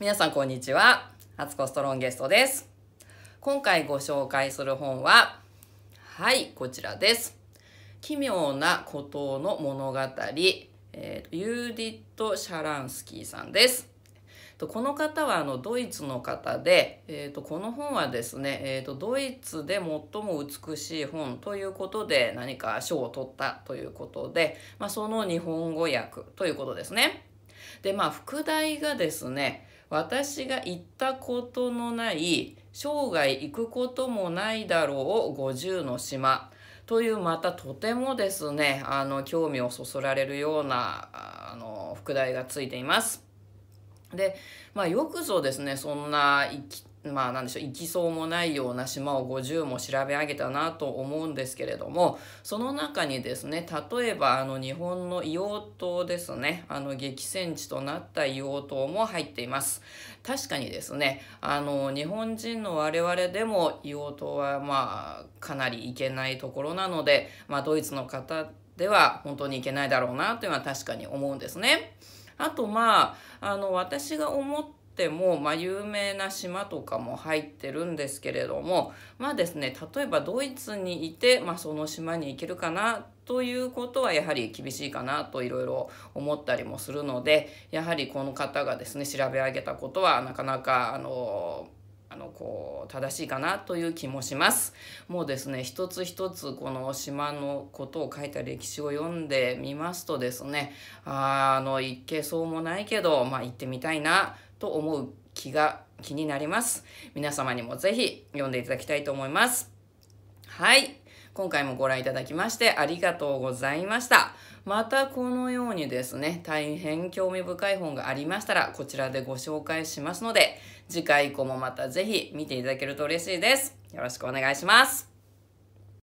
皆さんこんにちは。初ツコストロンゲストです。今回ご紹介する本は、はい、こちらです。奇妙な孤島の物語、えー、ユーディット・シャランスキーさんです。この方はあのドイツの方で、えー、とこの本はですね、えー、とドイツで最も美しい本ということで何か賞を取ったということで、まあ、その日本語訳ということですね。でまあ副題がですね私が行ったことのない生涯行くこともないだろう五十の島というまたとてもですねあの興味をそそられるようなあの副題がついています。で、まあ、よくぞですねそんな行きまあなんでしょう行きそうもないような島を50も調べ上げたなと思うんですけれどもその中にですね例えばあの日本の硫黄島ですねあの激戦地となった硫黄島も入っています確かにですねあの日本人の我々でも硫黄島はまあかなり行けないところなので、まあ、ドイツの方では本当に行けないだろうなというのは確かに思うんですね。あとまああの私が思っても、まあ、有名な島とかも入ってるんですけれどもまあですね例えばドイツにいて、まあ、その島に行けるかなということはやはり厳しいかなといろいろ思ったりもするのでやはりこの方がですね調べ上げたことはなかなかあのーあのこう正しいかなという気もしますもうですね一つ一つこの島のことを書いた歴史を読んでみますとですねああの行けそうもないけどまあ行ってみたいなと思う気が気になります皆様にも是非読んでいただきたいと思いますはい今回もご覧いただきましてありがとうございました。またこのようにですね、大変興味深い本がありましたら、こちらでご紹介しますので、次回以降もまたぜひ見ていただけると嬉しいです。よろしくお願いします。